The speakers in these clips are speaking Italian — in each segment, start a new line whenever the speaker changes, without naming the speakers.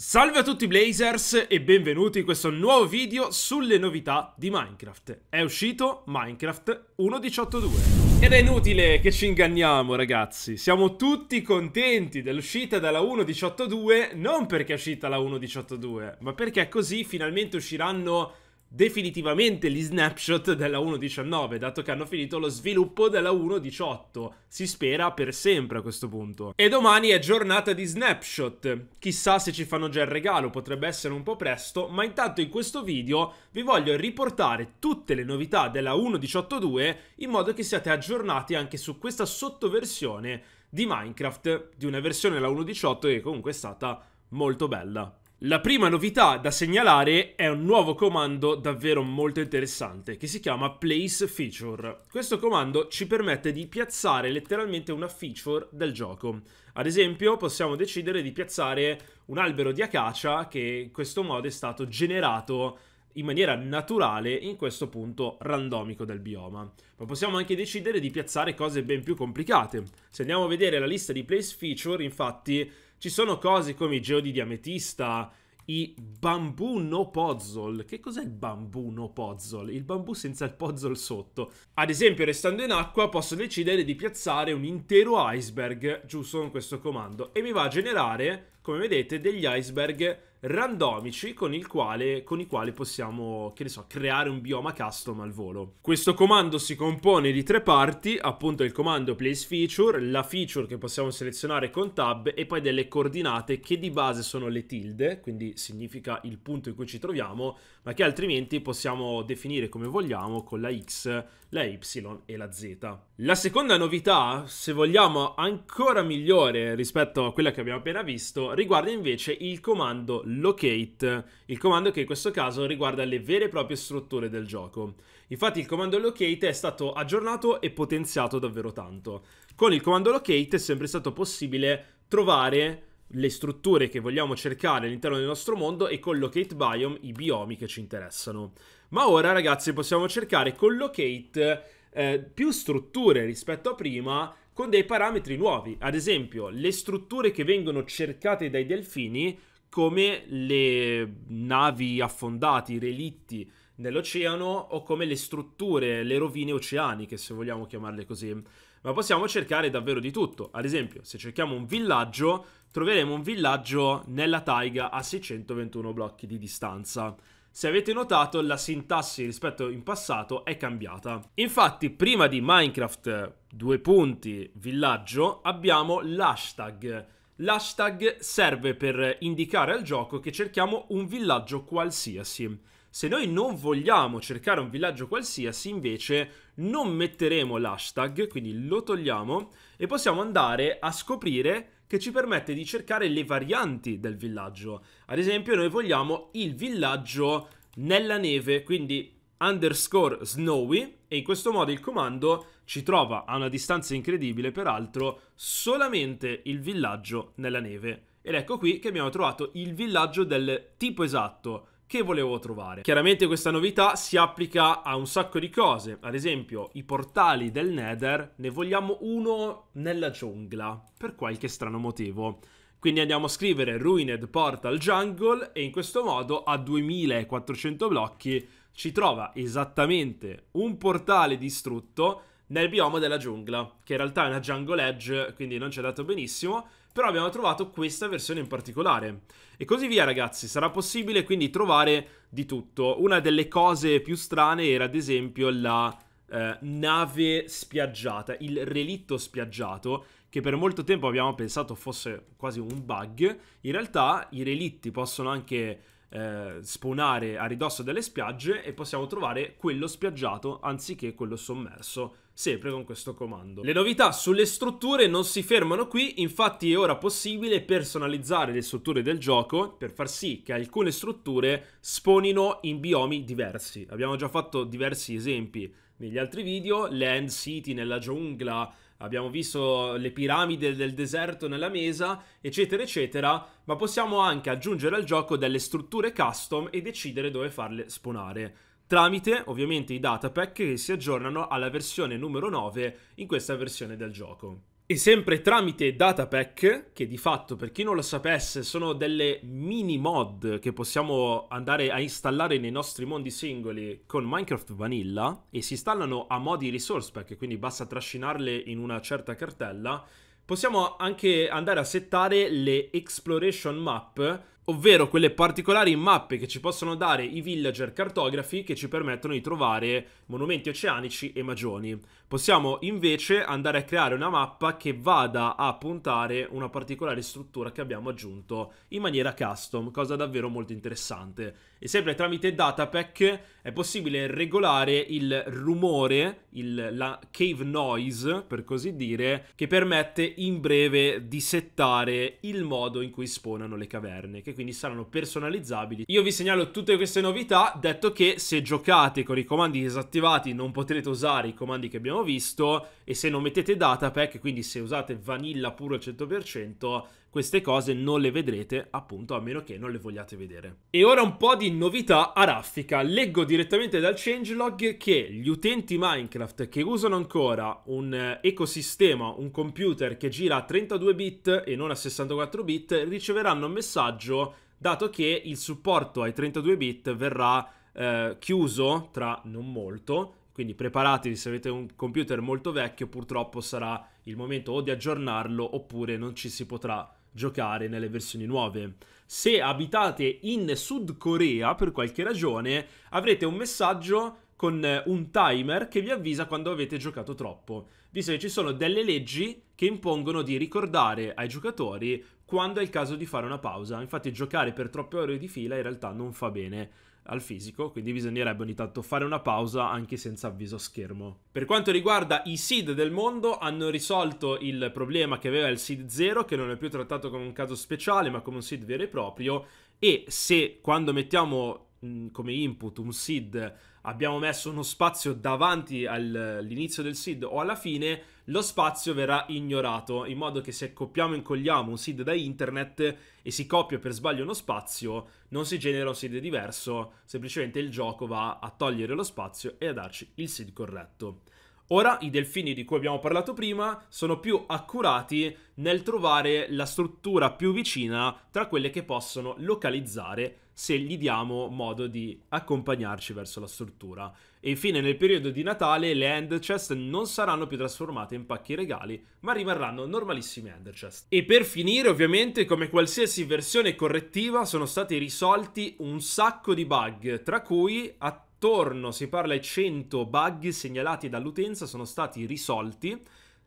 Salve a tutti Blazers e benvenuti in questo nuovo video sulle novità di Minecraft. È uscito Minecraft 1.18.2. Ed è inutile che ci inganniamo ragazzi, siamo tutti contenti dell'uscita dalla 1.18.2 non perché è uscita la 1.18.2, ma perché così finalmente usciranno definitivamente gli snapshot della 1.19, dato che hanno finito lo sviluppo della 1.18. Si spera per sempre a questo punto. E domani è giornata di snapshot. Chissà se ci fanno già il regalo, potrebbe essere un po' presto, ma intanto in questo video vi voglio riportare tutte le novità della 1.18.2 in modo che siate aggiornati anche su questa sottoversione di Minecraft, di una versione la 1.18 che comunque è stata molto bella. La prima novità da segnalare è un nuovo comando davvero molto interessante che si chiama Place Feature. Questo comando ci permette di piazzare letteralmente una feature del gioco. Ad esempio possiamo decidere di piazzare un albero di acacia che in questo modo è stato generato in maniera naturale in questo punto randomico del bioma. Ma possiamo anche decidere di piazzare cose ben più complicate. Se andiamo a vedere la lista di Place Feature infatti ci sono cose come i geodi di ametista, i bambù no puzzle. Che cos'è il bambù no puzzle? Il bambù senza il puzzle sotto. Ad esempio, restando in acqua, posso decidere di piazzare un intero iceberg giusto con questo comando. E mi va a generare, come vedete, degli iceberg randomici con, il quale, con, i quali possiamo, che ne so, creare un bioma custom al volo. Questo comando si compone di tre parti, appunto il comando place feature, la feature che possiamo selezionare con tab e poi delle coordinate che di base sono le tilde, quindi significa il punto in cui ci troviamo, ma che altrimenti possiamo definire come vogliamo con la x la Y e la Z. La seconda novità, se vogliamo ancora migliore rispetto a quella che abbiamo appena visto, riguarda invece il comando locate, il comando che in questo caso riguarda le vere e proprie strutture del gioco. Infatti il comando locate è stato aggiornato e potenziato davvero tanto. Con il comando locate è sempre stato possibile trovare le strutture che vogliamo cercare all'interno del nostro mondo e con Locate Biome i biomi che ci interessano. Ma ora ragazzi possiamo cercare con Locate eh, più strutture rispetto a prima con dei parametri nuovi, ad esempio le strutture che vengono cercate dai delfini come le navi affondate, i relitti nell'oceano o come le strutture, le rovine oceaniche se vogliamo chiamarle così ma possiamo cercare davvero di tutto. Ad esempio, se cerchiamo un villaggio, troveremo un villaggio nella taiga a 621 blocchi di distanza. Se avete notato, la sintassi rispetto in passato è cambiata. Infatti, prima di Minecraft due punti villaggio, abbiamo l'hashtag. L'hashtag serve per indicare al gioco che cerchiamo un villaggio qualsiasi. Se noi non vogliamo cercare un villaggio qualsiasi, invece, non metteremo l'hashtag, quindi lo togliamo e possiamo andare a scoprire che ci permette di cercare le varianti del villaggio. Ad esempio, noi vogliamo il villaggio nella neve, quindi underscore snowy e in questo modo il comando ci trova a una distanza incredibile peraltro solamente il villaggio nella neve ed ecco qui che abbiamo trovato il villaggio del tipo esatto che volevo trovare. Chiaramente questa novità si applica a un sacco di cose, ad esempio i portali del Nether, ne vogliamo uno nella giungla, per qualche strano motivo. Quindi andiamo a scrivere Ruined Portal Jungle e in questo modo a 2400 blocchi ci trova esattamente un portale distrutto nel bioma della giungla, che in realtà è una jungle edge, quindi non ci è dato benissimo, però abbiamo trovato questa versione in particolare. E così via ragazzi, sarà possibile quindi trovare di tutto. Una delle cose più strane era ad esempio la eh, nave spiaggiata, il relitto spiaggiato, che per molto tempo abbiamo pensato fosse quasi un bug. In realtà i relitti possono anche eh, spawnare a ridosso delle spiagge e possiamo trovare quello spiaggiato anziché quello sommerso sempre con questo comando. Le novità sulle strutture non si fermano qui, infatti è ora possibile personalizzare le strutture del gioco per far sì che alcune strutture spawnino in biomi diversi. Abbiamo già fatto diversi esempi negli altri video, land city nella giungla, abbiamo visto le piramidi del deserto nella mesa, eccetera, eccetera, ma possiamo anche aggiungere al gioco delle strutture custom e decidere dove farle spawnare tramite ovviamente i datapack che si aggiornano alla versione numero 9 in questa versione del gioco. E sempre tramite Datapack, che di fatto per chi non lo sapesse sono delle mini mod che possiamo andare a installare nei nostri mondi singoli con Minecraft Vanilla e si installano a modi resource pack, quindi basta trascinarle in una certa cartella. Possiamo anche andare a settare le exploration map ovvero quelle particolari mappe che ci possono dare i villager cartografi che ci permettono di trovare monumenti oceanici e magioni. Possiamo invece andare a creare una mappa che vada a puntare una particolare struttura che abbiamo aggiunto in maniera custom, cosa davvero molto interessante. E sempre tramite datapack è possibile regolare il rumore, il, la cave noise per così dire, che permette in breve di settare il modo in cui spawnano le caverne, che quindi saranno personalizzabili. Io vi segnalo tutte queste novità, detto che se giocate con i comandi disattivati non potrete usare i comandi che abbiamo visto e se non mettete datapack, quindi se usate vanilla puro al 100%, queste cose non le vedrete appunto a meno che non le vogliate vedere. E ora un po' di novità a raffica. Leggo direttamente dal changelog che gli utenti Minecraft che usano ancora un eh, ecosistema, un computer che gira a 32 bit e non a 64 bit, riceveranno un messaggio dato che il supporto ai 32 bit verrà eh, chiuso tra non molto quindi preparatevi se avete un computer molto vecchio, purtroppo sarà il momento o di aggiornarlo oppure non ci si potrà giocare nelle versioni nuove. Se abitate in Sud Corea per qualche ragione, avrete un messaggio con eh, un timer che vi avvisa quando avete giocato troppo, visto che ci sono delle leggi che impongono di ricordare ai giocatori quando è il caso di fare una pausa. Infatti giocare per troppe ore di fila in realtà non fa bene al fisico, quindi bisognerebbe ogni tanto fare una pausa anche senza avviso schermo. Per quanto riguarda i seed del mondo, hanno risolto il problema che aveva il seed 0, che non è più trattato come un caso speciale, ma come un seed vero e proprio, e se quando mettiamo mm, come input un seed abbiamo messo uno spazio davanti all'inizio del seed o alla fine, lo spazio verrà ignorato, in modo che se copiamo e incolliamo un seed da internet e si copia per sbaglio uno spazio, non si genera un seed diverso, semplicemente il gioco va a togliere lo spazio e a darci il seed corretto. Ora i delfini di cui abbiamo parlato prima sono più accurati nel trovare la struttura più vicina tra quelle che possono localizzare se gli diamo modo di accompagnarci verso la struttura. E infine nel periodo di Natale le hand chest non saranno più trasformate in pacchi regali, ma rimarranno normalissime hand chest. E per finire ovviamente come qualsiasi versione correttiva sono stati risolti un sacco di bug, tra cui attorno si parla ai 100 bug segnalati dall'utenza sono stati risolti.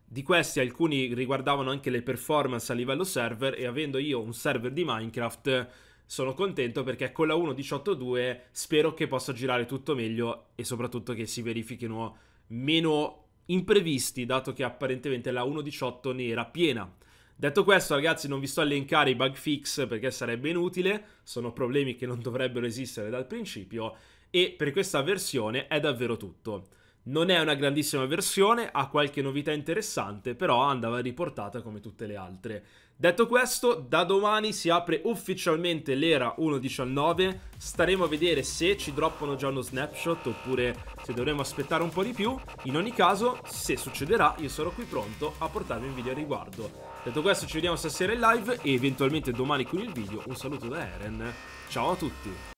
Di questi alcuni riguardavano anche le performance a livello server e avendo io un server di Minecraft sono contento perché con la 1.18.2 spero che possa girare tutto meglio e soprattutto che si verifichino meno imprevisti, dato che apparentemente la 1.18 ne era piena. Detto questo, ragazzi, non vi sto a elencare i bug fix perché sarebbe inutile, sono problemi che non dovrebbero esistere dal principio e per questa versione è davvero tutto. Non è una grandissima versione, ha qualche novità interessante, però andava riportata come tutte le altre. Detto questo, da domani si apre ufficialmente l'era 1.19, staremo a vedere se ci droppano già uno snapshot oppure se dovremo aspettare un po' di più. In ogni caso, se succederà, io sarò qui pronto a portarvi un video a riguardo. Detto questo, ci vediamo stasera in live e eventualmente domani con il video. Un saluto da Eren, ciao a tutti!